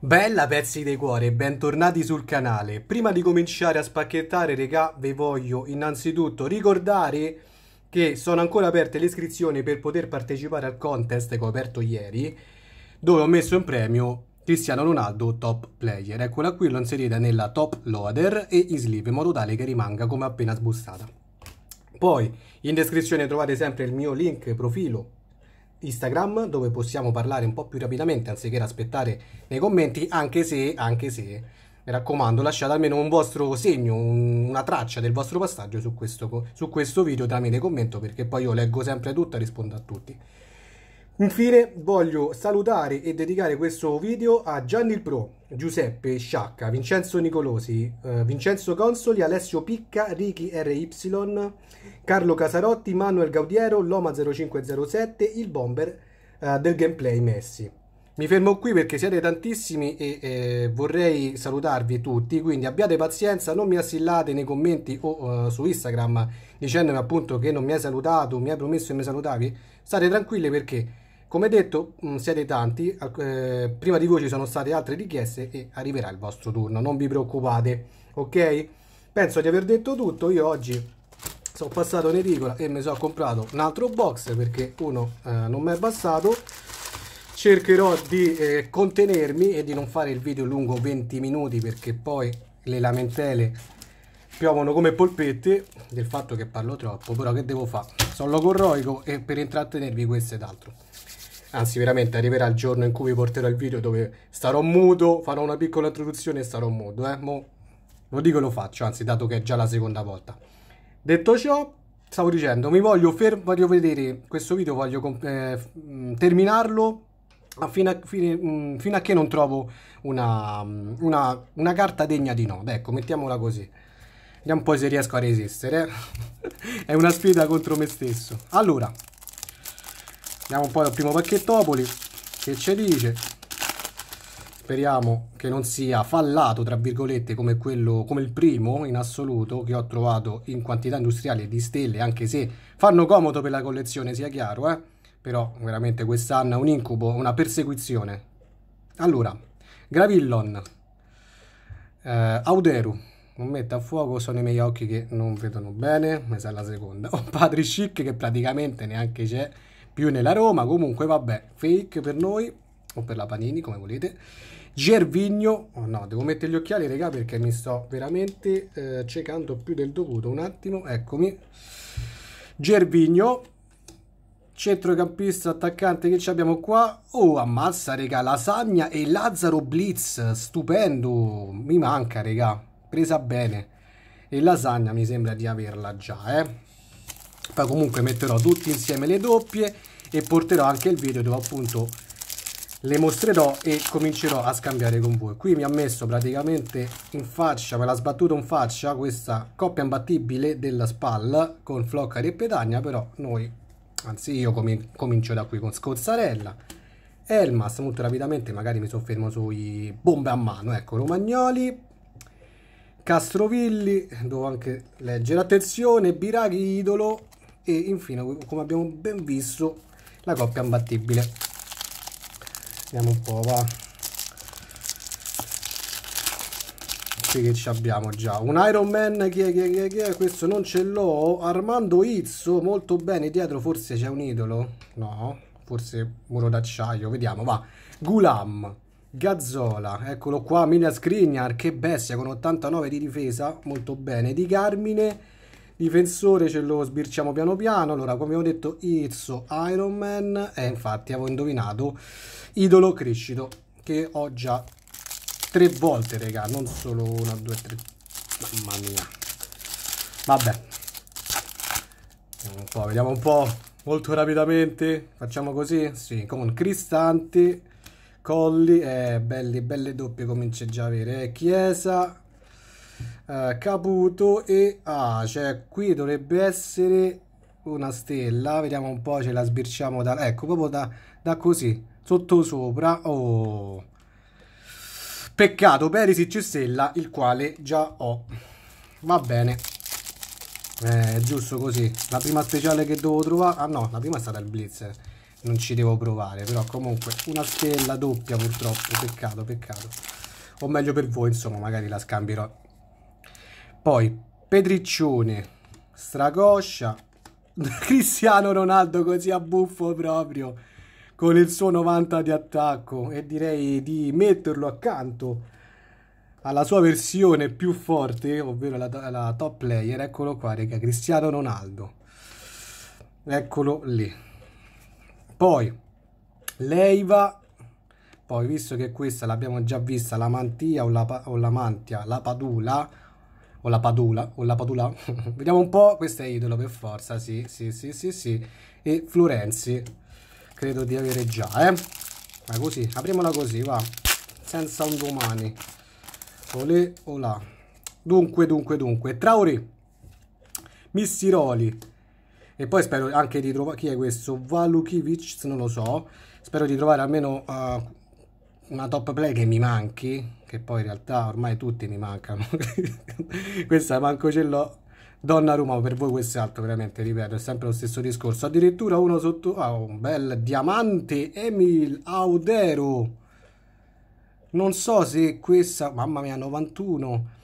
Bella pezzi dei cuore, bentornati sul canale. Prima di cominciare a spacchettare, regà, vi voglio innanzitutto ricordare che sono ancora aperte le iscrizioni per poter partecipare al contest che ho aperto ieri, dove ho messo in premio Cristiano Ronaldo top player. Eccola qui, l'ho inserita nella top loader e in sleeve in modo tale che rimanga come appena sbustata. Poi in descrizione trovate sempre il mio link profilo Instagram dove possiamo parlare un po' più rapidamente anziché aspettare nei commenti, anche se, anche se, mi raccomando, lasciate almeno un vostro segno, un, una traccia del vostro passaggio su questo, su questo video tramite commento perché poi io leggo sempre tutto e rispondo a tutti. Infine voglio salutare e dedicare questo video a Gianni il Pro, Giuseppe Sciacca, Vincenzo Nicolosi, eh, Vincenzo Consoli, Alessio Picca, Ricky RY, Carlo Casarotti, Manuel Gaudiero, Loma0507, il bomber eh, del gameplay Messi. Mi fermo qui perché siete tantissimi e eh, vorrei salutarvi tutti, quindi abbiate pazienza, non mi assillate nei commenti o uh, su Instagram dicendomi appunto che non mi hai salutato, mi hai promesso che mi salutavi. State tranquilli perché come detto, mm, siete tanti, eh, prima di voi ci sono state altre richieste e arriverà il vostro turno, non vi preoccupate, ok? Penso di aver detto tutto, io oggi sono passato in edicola e mi sono comprato un altro box perché uno eh, non mi è bastato. Cercherò di eh, contenermi e di non fare il video lungo 20 minuti perché poi le lamentele piovono come polpette del fatto che parlo troppo, però che devo fare? Sono logorroico e per intrattenervi questo ed altro anzi veramente arriverà il giorno in cui vi porterò il video dove starò muto, farò una piccola introduzione e starò muto, eh, Mo lo dico e lo faccio, anzi dato che è già la seconda volta. Detto ciò, stavo dicendo, mi voglio, fermare, voglio vedere questo video, voglio eh, mm, terminarlo a fino, a, fine, mh, mm, fino a che non trovo una, mm, una, una carta degna di no, ecco, mettiamola così. Vediamo poi se riesco a resistere. Eh. È una sfida contro me stesso. Allora, Andiamo un po' dal primo pacchettopoli che ci dice. Speriamo che non sia fallato, tra virgolette, come, quello, come il primo in assoluto che ho trovato in quantità industriale di stelle, anche se fanno comodo per la collezione, sia chiaro, eh? Però veramente quest'anno è un incubo, una persecuzione. Allora, Gravillon, eh, Auderu, non metta a fuoco, sono i miei occhi che non vedono bene, ma è la seconda. Ho oh, Padri Chic che praticamente neanche c'è, più nella Roma, comunque vabbè, fake per noi, o per la Panini come volete. Gervigno, oh no, devo mettere gli occhiali raga, perché mi sto veramente eh, ciecando più del dovuto, un attimo, eccomi. Gervigno, centrocampista attaccante che ci abbiamo qua. Oh, ammazza, raga, Lasagna e Lazzaro Blitz, stupendo, mi manca, raga, presa bene. E Lasagna mi sembra di averla già, eh poi comunque metterò tutti insieme le doppie e porterò anche il video dove appunto le mostrerò e comincerò a scambiare con voi qui mi ha messo praticamente in faccia me l'ha sbattuto in faccia questa coppia imbattibile della SPAL con Floccari e Petagna però noi anzi io com comincio da qui con Scozzarella Elmas molto rapidamente magari mi soffermo sui bombe a mano ecco Romagnoli Castrovilli devo anche leggere attenzione Biraghi Idolo e infine come abbiamo ben visto la coppia imbattibile vediamo un po' va qui che ci abbiamo già un Iron Man chi è, chi è, chi è, chi è? questo non ce l'ho Armando Izzo molto bene dietro forse c'è un idolo no forse muro d'acciaio vediamo va Gulam Gazzola, eccolo qua, Mina Skriniar, che bestia con 89 di difesa, molto bene, Di Carmine, difensore ce lo sbirciamo piano piano allora come ho detto Izzo Iron Man e infatti avevo indovinato Idolo Crescito che ho già tre volte raga non solo una due tre mamma mia vabbè un po', vediamo un po' molto rapidamente facciamo così sì con Cristante Colli eh, belle belle doppie comincia già a avere eh, Chiesa eh, Caputo e ah, cioè qui dovrebbe essere una stella, vediamo un po', ce la sbirciamo da, ecco, proprio da, da così, sotto sopra, oh. Peccato, Perisic stella, il quale già ho. Va bene. Eh, giusto così. La prima speciale che devo trovare... Ah no, la prima è stata il Blitzer. Eh. Non ci devo provare, però comunque una stella doppia purtroppo. Peccato, peccato. O meglio per voi, insomma, magari la scambierò poi Pedriccione, Stragoscia, Cristiano Ronaldo così a buffo proprio con il suo 90 di attacco e direi di metterlo accanto alla sua versione più forte, ovvero la, la top player, eccolo qua, raga, Cristiano Ronaldo. Eccolo lì. Poi Leiva, poi visto che questa l'abbiamo già vista, la Mantia o la, o la Mantia, la Padula, o la Padula, o la Padula, vediamo un po', questo è Idolo per forza, sì, sì, sì, sì, sì, e Florenzi, credo di avere già, eh, ma così, apriamola così, va, senza un domani, olè, olà, dunque, dunque, dunque, Trauri, Missiroli, e poi spero anche di trovare, chi è questo, Valukivic, non lo so, spero di trovare almeno uh, una top play che mi manchi, che poi in realtà ormai tutti mi mancano, questa manco ce l'ho, Donna Roma per voi quest'altro veramente, ripeto, è sempre lo stesso discorso, addirittura uno sotto, ah, un bel diamante, Emil Audero, non so se questa, mamma mia, 91,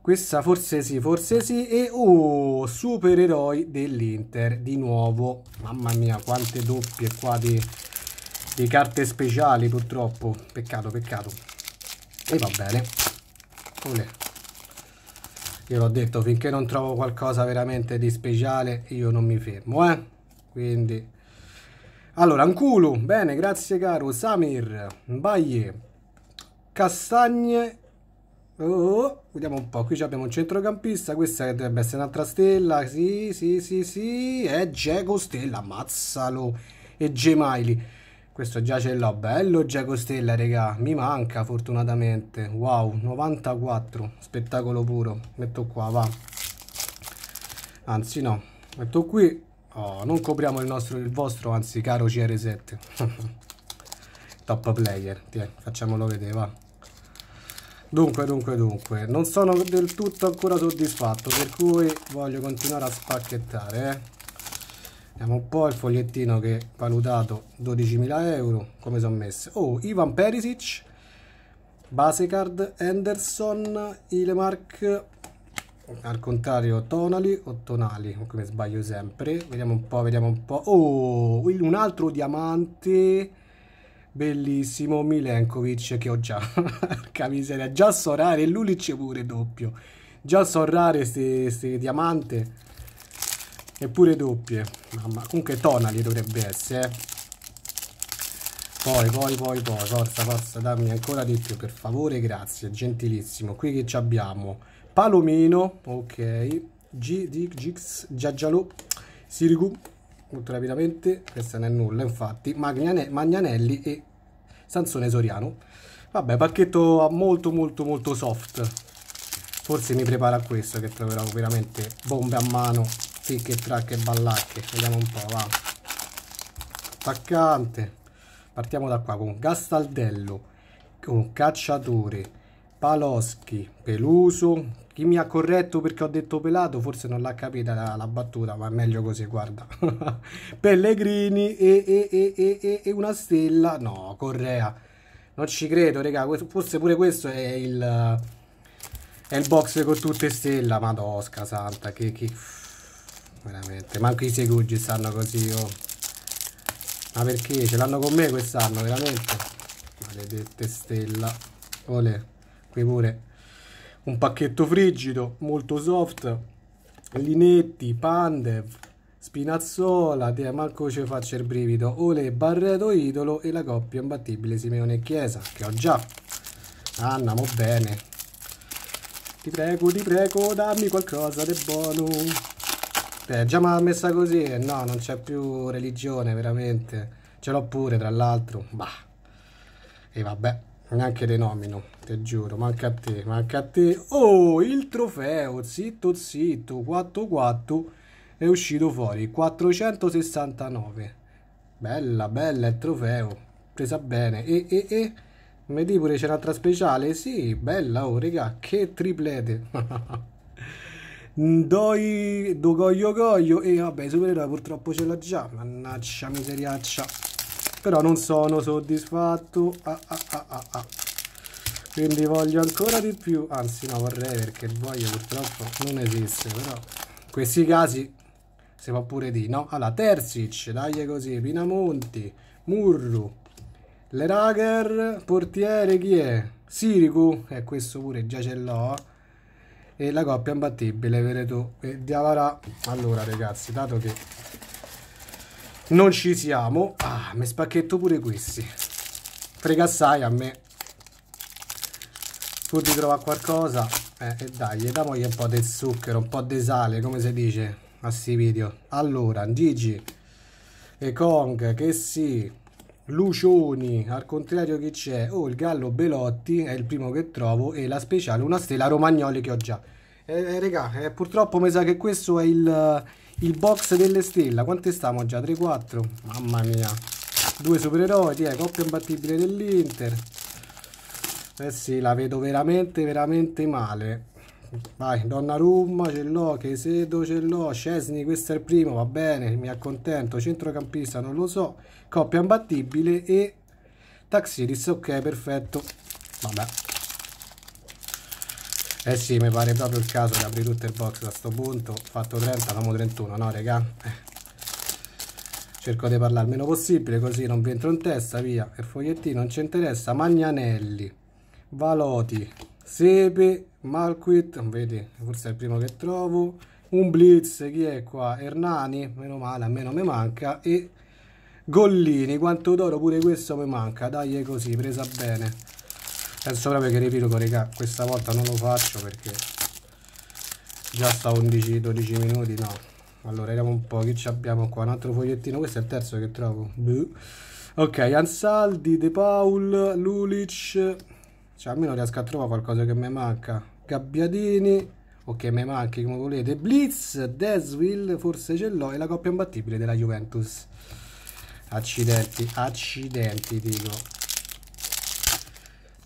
questa forse sì, forse sì, e oh, supereroi dell'Inter, di nuovo, mamma mia, quante doppie qua di di carte speciali purtroppo peccato peccato e va bene Olè. io l'ho detto finché non trovo qualcosa veramente di speciale io non mi fermo eh quindi allora Anculu bene grazie caro Samir Baie Castagne oh, vediamo un po' qui abbiamo un centrocampista questa che dovrebbe essere un'altra stella sì sì sì sì è Geco Stella ammazzalo e Gemaili questo già ce l'ho, bello Giacostella, regà, mi manca fortunatamente, wow, 94, spettacolo puro, metto qua, va, anzi no, metto qui, oh, non copriamo il, nostro, il vostro, anzi caro CR7, top player, Tiè, facciamolo vedere, va. Dunque, dunque, dunque, non sono del tutto ancora soddisfatto, per cui voglio continuare a spacchettare, eh Vediamo un po' il fogliettino che valutato 12.000 euro, come sono messe. Oh, Ivan Perisic, Basecard, Henderson, Ilemark, al contrario Tonali o Tonali, come sbaglio sempre. Vediamo un po', vediamo un po'. Oh, un altro diamante bellissimo Milenkovic che ho già porca miseria già so rare Lulic pure doppio già so rare ste, ste Eppure doppie. Mamma. Comunque tonali dovrebbe essere. Eh. Poi, poi, poi, poi, forza, forza, dammi ancora di più, per favore, grazie, gentilissimo. Qui che ci abbiamo? Palomino, ok, Gix, Giagialo, Sirigu, molto rapidamente, questa non è nulla, infatti, Magnane, Magnanelli e Sansone Soriano. Vabbè, pacchetto molto, molto, molto soft. Forse mi prepara a questo, che troverò veramente bombe a mano Ficche, tracche, ballacche. Vediamo un po', va. Attaccante. Partiamo da qua con Gastaldello, con Cacciatore, Paloschi, Peluso. Chi mi ha corretto perché ho detto pelato forse non l'ha capita la, la, battuta, ma è meglio così, guarda. Pellegrini e, e, e, e, una stella. No, Correa. Non ci credo, raga. Forse pure questo è il, è il box con tutte stelle. Madosca santa, che... che veramente manco i segugi stanno così oh. ma perché ce l'hanno con me quest'anno veramente maledette stella olè qui pure un pacchetto frigido molto soft linetti pandev spinazzola te manco ci faccio il brivido olè barreto idolo e la coppia imbattibile simeone e chiesa che ho già anna bene ti prego ti prego dammi qualcosa di buono eh, già mi ha messa così eh, no, non c'è più religione, veramente. Ce l'ho pure, tra l'altro. Bah. E vabbè, neanche te nomino, te giuro. Manca a te, manca a te. Oh, il trofeo, zitto zitto, 4-4 è uscito fuori, 469. Bella, bella il trofeo, presa bene. E, e, e, mi di pure c'è un'altra speciale? Sì, bella, oh, regà, che triplete. Doi, do goglio goglio e vabbè, supereroe purtroppo ce l'ha già, mannaggia miseriaccia. Però non sono soddisfatto. Ah, ah, ah, ah, ah, Quindi voglio ancora di più, anzi no vorrei perché voglio purtroppo non esiste, però in questi casi si può pure di no? Allora, Terzic, dai così, Pinamonti, Murru, Rager portiere chi è? Sirico e eh, questo pure già ce l'ho e la coppia imbattibile Veretù e Diavara allora ragazzi dato che non ci siamo ah mi spacchetto pure questi frega assai a me tu ti trova qualcosa eh, e dai damogli un po' di zucchero un po' di sale come si dice a sti video allora Gigi e Kong che sì Lucioni, al contrario che c'è? Oh, il Gallo Belotti è il primo che trovo e la speciale una stella Romagnoli che ho già. Eh, eh regà, eh, purtroppo mi sa che questo è il, il box delle stelle. Quante stiamo già? 3-4? Mamma mia. Due supereroi, eh, coppia imbattibile dell'Inter. Eh sì, la vedo veramente, veramente male. Vai, Donnarumma ce l'ho, Chesedo ce l'ho, Scesni questo è il primo, va bene, mi accontento, centrocampista non lo so, coppia imbattibile e Taxiris, ok, perfetto. Vabbè. Eh sì, mi pare proprio il caso di aprire tutto il box a sto punto. Fatto 30, famo 31, no raga? Cerco di parlare il meno possibile, così non vi entro in testa, via. Il fogliettino non ci interessa. Magnanelli, Valoti, Sepe, Malquit, vedi, forse è il primo che trovo, un Blitz, chi è qua? Ernani, meno male, a me non mi manca, e Gollini, quanto d'oro pure questo mi manca, dai così, presa bene. Penso proprio che riepilogo, regà, questa volta non lo faccio perché già sta 11-12 minuti, no. Allora, vediamo un po' che ci abbiamo qua, un altro fogliettino, questo è il terzo che trovo. Buh. Ok, Ansaldi, De Paul, Lulic, cioè almeno riesco a trovare qualcosa che mi manca. Gabbiadini, che mi manchi come volete. Blitz, Desville, forse ce l'ho, e la coppia imbattibile della Juventus. Accidenti, accidenti dico.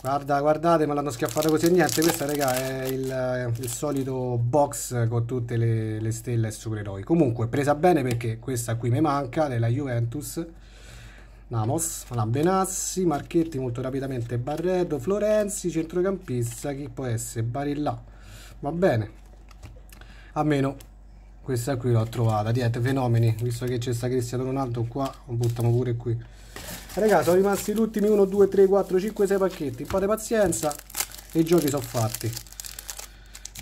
Guarda, guardate, me l'hanno schiaffata così e niente. Questa, raga, è il, eh, il, solito box con tutte le, le stelle e supereroi. Comunque, presa bene perché questa qui mi manca, della Juventus. Namos, allora, Benassi, Marchetti molto rapidamente, Barredo, Florenzi, centrocampista, chi può essere? Barilla, va bene, almeno questa qui l'ho trovata, dietro fenomeni, visto che c'è sta Cristiano Ronaldo qua, lo buttiamo pure qui. Ragazzi, sono rimasti gli ultimi 1, 2, 3, 4, 5, 6 pacchetti, fate pazienza e i giochi sono fatti.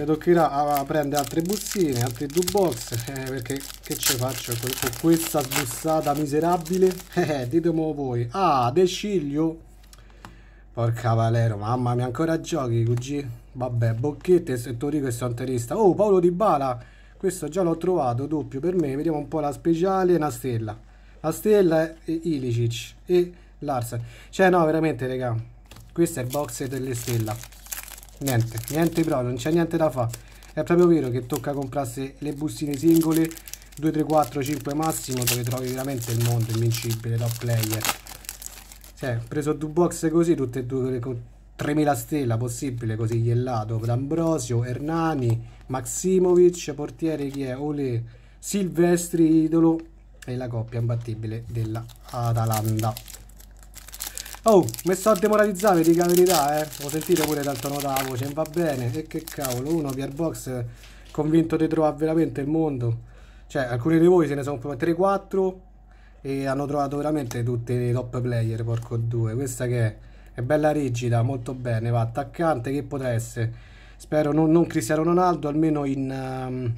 Vedo qui là, prende altre bustine, altri due box, eh, perché che ci faccio con, con questa sbussata miserabile? Eh, eh ditemi voi. Ah, De Ciglio. Porca Valero, mamma mia, ancora giochi, QG? Vabbè, Bocchette, se tu dico che sono interista. Oh, Paolo Di Bala, questo già l'ho trovato, doppio per me. Vediamo un po' la speciale una stella. La stella è Ilicic e Larsen. Cioè, no, veramente, raga, questo è il box delle stella niente, niente però, non c'è niente da fare. È proprio vero che tocca comprarsi le bustine singole, 2, 3, 4, 5 massimo, dove trovi veramente il mondo invincibile, top player. Cioè, ho preso due box così, tutte e due con 3000 stella, possibile così, Iellato, D'Ambrosio, Hernani, Maximovic, portiere chi è? Ole, Silvestri, Idolo e la coppia imbattibile dell'Atalanta. Oh, mi sto a demoralizzare, dica la verità, eh. Lo sentite pure dal tono della voce, va bene. E che cavolo, uno, Pierbox, convinto di trovare veramente il mondo. Cioè, alcuni di voi se ne sono proprio 3-4 e hanno trovato veramente tutti i top player, porco due. Questa che è? È bella rigida, molto bene, va. Attaccante, che potrà essere? Spero non, non Cristiano Ronaldo, almeno in... Um,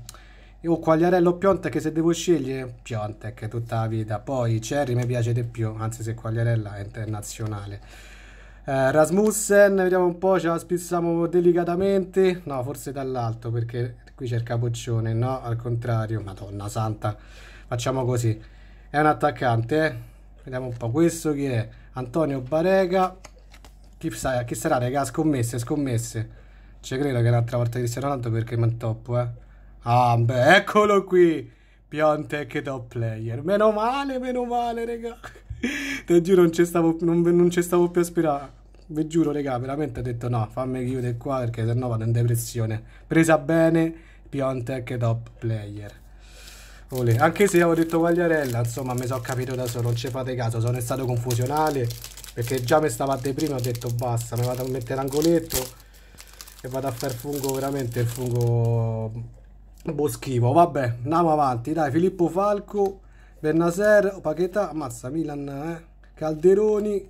o Quagliarello o Piontek se devo scegliere Piontek tutta la vita poi Cerri mi piace di più anzi se Quagliarella è internazionale eh, Rasmussen vediamo un po' ce la spissiamo delicatamente no forse dall'alto perché qui c'è il capoccione no al contrario madonna santa facciamo così è un attaccante eh? vediamo un po' questo chi è Antonio Barega chi, sa, chi sarà raga scommesse scommesse ci credo che l'altra volta che Cristiano tanto perché mi intoppo eh Ah, beh, eccolo qui, Piontek top player. Meno male, meno male, raga. Te giuro, non ci stavo, non, non ci stavo più aspirando. Vi giuro, raga, veramente ho detto no, fammi chiudere qua perché sennò vado in depressione. Presa bene, Piontek top player. Olè. Anche se avevo detto Quagliarella, insomma, mi sono capito da solo, non ci fate caso, sono stato confusionale perché già mi stava a deprimere, ho detto basta, mi vado a mettere angoletto e vado a fare fungo veramente il fungo boschivo. vabbè, andiamo avanti, dai, Filippo Falco, Bernaser, Paquetà, ammazza Milan, eh? Calderoni,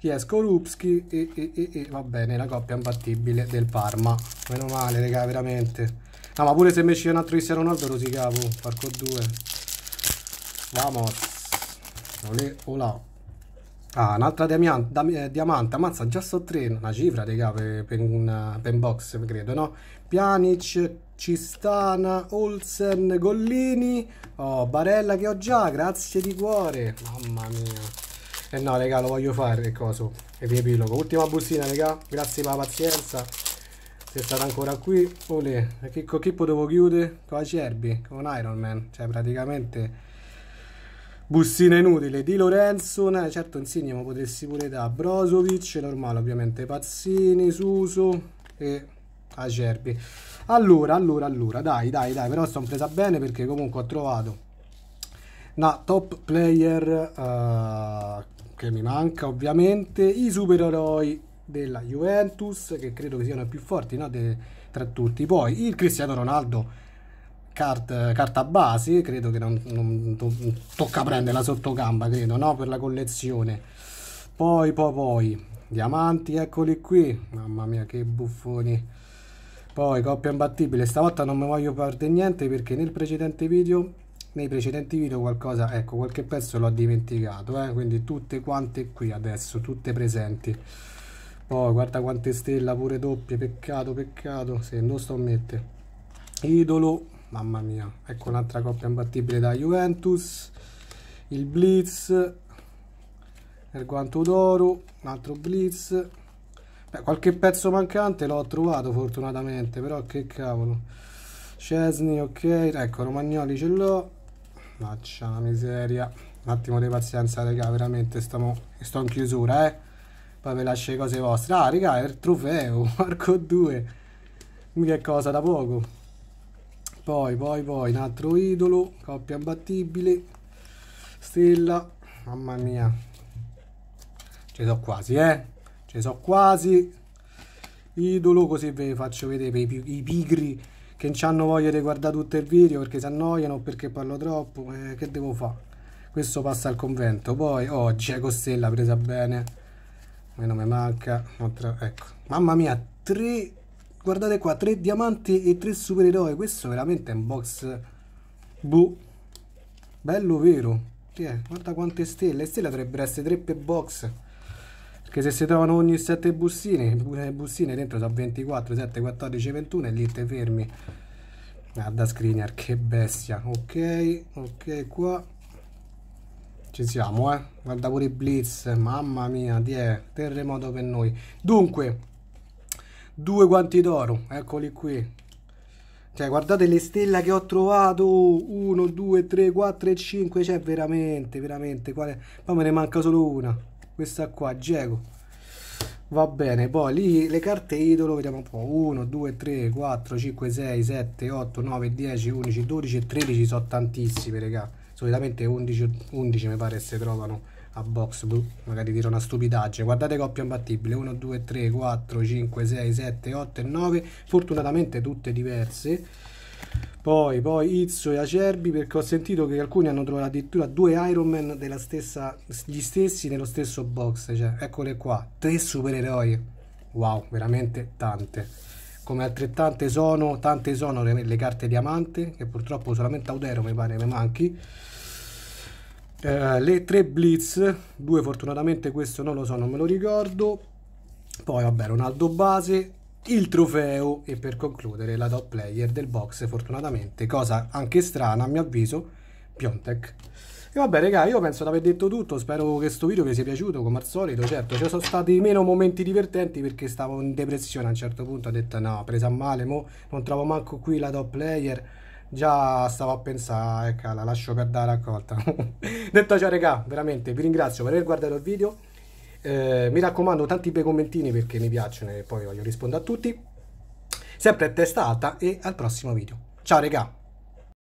Chiesco, è? e, e, e, e, va bene, la coppia imbattibile del Parma, meno male, raga, veramente. Ah, ma pure se mesci un altro Cristiano Ronaldo rosicavo, parco due. Vamos, olè, olà. Ah, un'altra eh, diamante, ammazza, già so tre, una cifra, raga, per, per, un, eh, per box, credo, no? Pjanic, Cistana, Olsen, Gollini, oh, Barella che ho già, grazie di cuore, mamma mia. E eh no, raga, lo voglio fare, che coso, e riepilogo. Ultima bustina, raga, grazie per la pazienza, sei stato ancora qui, olè, e che, con chi potevo chiudere? Con la Cerbi, con Iron Man, cioè praticamente bustina inutile di Lorenzo, nah, certo Insigne ma potresti pure da Brozovic, normale ovviamente Pazzini, Suso e Acerbi. Allora, allora, allora, dai, dai, dai, però sono presa bene perché comunque ho trovato una top player uh, che mi manca ovviamente, i supereroi della Juventus che credo che siano i più forti no, de, tra tutti, poi il Cristiano Ronaldo card, carta base, credo che non, non to, tocca prenderla sottocampa, credo, no? Per la collezione. Poi, poi, poi, diamanti, eccoli qui. Mamma mia, che buffoni. Poi, coppia imbattibile. Stavolta non mi voglio perdere niente perché nel precedente video nei precedenti video qualcosa ecco qualche pezzo l'ho dimenticato eh? quindi tutte quante qui adesso tutte presenti poi guarda quante stelle pure doppie peccato peccato se non sto a mettere idolo mamma mia ecco un'altra coppia imbattibile da Juventus il Blitz Erguanto d'oro un altro Blitz Beh, qualche pezzo mancante l'ho trovato fortunatamente però che cavolo Cesni ok ecco Romagnoli ce l'ho faccia la miseria un attimo di pazienza raga veramente stiamo, sto in chiusura eh poi ve lascio le cose vostre ah raga il trofeo Marco 2 mica cosa da poco poi poi poi un altro idolo coppia imbattibile stella mamma mia ce so quasi eh ce so quasi idolo così ve li faccio vedere i, i pigri che non hanno voglia di guardare tutto il video perché si annoiano perché parlo troppo eh, che devo fare questo passa al convento poi oggi oh, eh, Costella presa bene a me non mi manca ecco mamma mia tre guardate qua, tre diamanti e tre supereroi. Questo veramente è un box... Boh. Bello vero. Sì, guarda quante stelle. Le stelle dovrebbero essere tre per box. Perché se si trovano ogni 7 bustine, bustine dentro sono 24, 7, 14, 21 e lì te fermi. Guarda Skriniar, che bestia. Ok, ok qua. Ci siamo, eh. Guarda pure i Blitz. Mamma mia, ti è terremoto per noi. Dunque, Due guanti d'oro, eccoli qui. Cioè, guardate le stelle che ho trovato. 1, 2, 3, 4 e 5. Cioè, veramente, veramente. Quale... Poi me ne manca solo una. Questa qua, Diego Va bene, poi lì le carte idolo, vediamo un po'. 1, 2, 3, 4, 5, 6, 7, 8, 9, 10, 11, 12 e 13 sono tantissime, raga. Solitamente 11, 11 mi pare se trovano a box blu, magari dire una stupidaggine. Guardate coppie imbattibili 1, 2, 3, 4, 5, 6, 7, 8 e 9, fortunatamente tutte diverse. Poi, poi Izzo e Acerbi, perché ho sentito che alcuni hanno trovato addirittura due Iron Man della stessa, gli stessi nello stesso box, cioè, eccole qua, tre supereroi. Wow, veramente tante. Come altrettante sono, tante sono le, le carte diamante, che purtroppo solamente Audero mi pare mi manchi eh, le tre blitz, due fortunatamente questo non lo so, non me lo ricordo, poi vabbè Ronaldo base, il trofeo e per concludere la top player del box fortunatamente, cosa anche strana a mio avviso, Piontek. E vabbè raga, io penso di aver detto tutto, spero che questo video vi sia piaciuto come al solito, certo ci sono stati meno momenti divertenti perché stavo in depressione a un certo punto, ho detto no, presa male, mo non trovo manco qui la top player, già stavo a pensare, ecco, la lascio per dare raccolta. Detto ciò, regà, veramente vi ringrazio per aver guardato il video. Eh, mi raccomando, tanti bei commentini perché mi piacciono e poi voglio rispondere a tutti. Sempre a testa alta e al prossimo video. Ciao, regà!